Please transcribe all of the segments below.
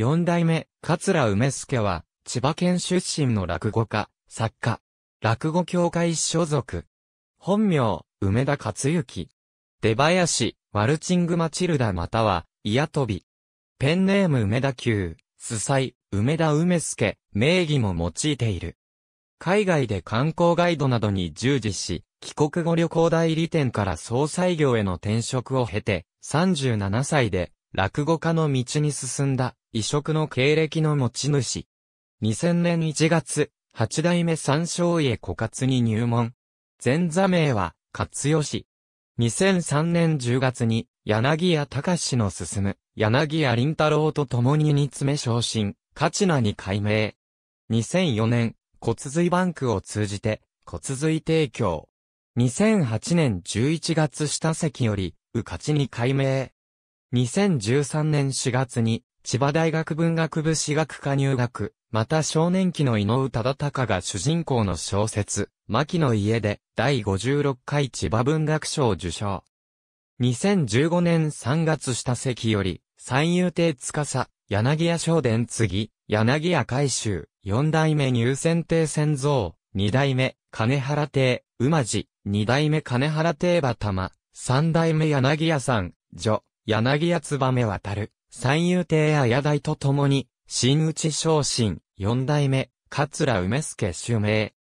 四代目、桂梅助は、千葉県出身の落語家、作家、落語協会所属。本名、梅田勝之。出林、ワルチングマチルダまたは、イヤ飛び。ペンネーム梅田級、スサイ、梅田梅助、名義も用いている。海外で観光ガイドなどに従事し、帰国後旅行代理店から総裁業への転職を経て、37歳で落語家の道に進んだ異色の経歴の持ち主。2000年1月、八代目三章家枯渇に入門。前座名は、勝吉。2003年10月に、柳屋隆の進む、柳屋林太郎と共に煮詰め昇進、勝ち名に改名。2004年、骨髄バンクを通じて、骨髄提供。2008年11月下席より、うかちに改名。2013年4月に、千葉大学文学部史学科入学、また少年期の井上忠敬が主人公の小説、牧の家で、第56回千葉文学賞受賞。2015年3月下関より、三遊亭司、柳屋商殿次、柳屋海舟、四代目入選亭先蔵、二代目、金原亭、馬路、二代目金原亭馬玉、三代目柳屋さん、女、柳や燕渡る、三遊亭や野台と共に、新内昇進、四代目、桂梅助襲名。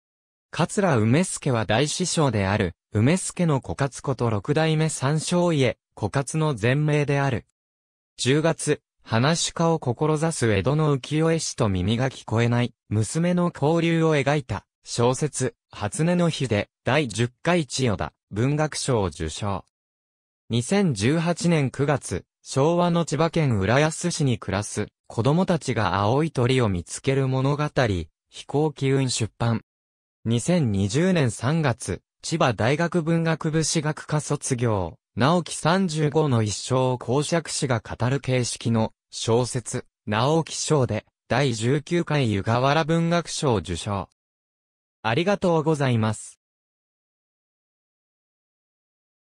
桂梅助は大師匠である、梅助の枯渇こと六代目三章家、枯渇の前名である。10月、話し家を志す江戸の浮世絵師と耳が聞こえない、娘の交流を描いた、小説、初音の日で、第10回千代田、文学賞を受賞。2018年9月、昭和の千葉県浦安市に暮らす子供たちが青い鳥を見つける物語、飛行機運出版。2020年3月、千葉大学文学部史学科卒業、直木35の一生を公爵士が語る形式の小説、直木賞で第19回湯河原文学賞受賞。ありがとうございます。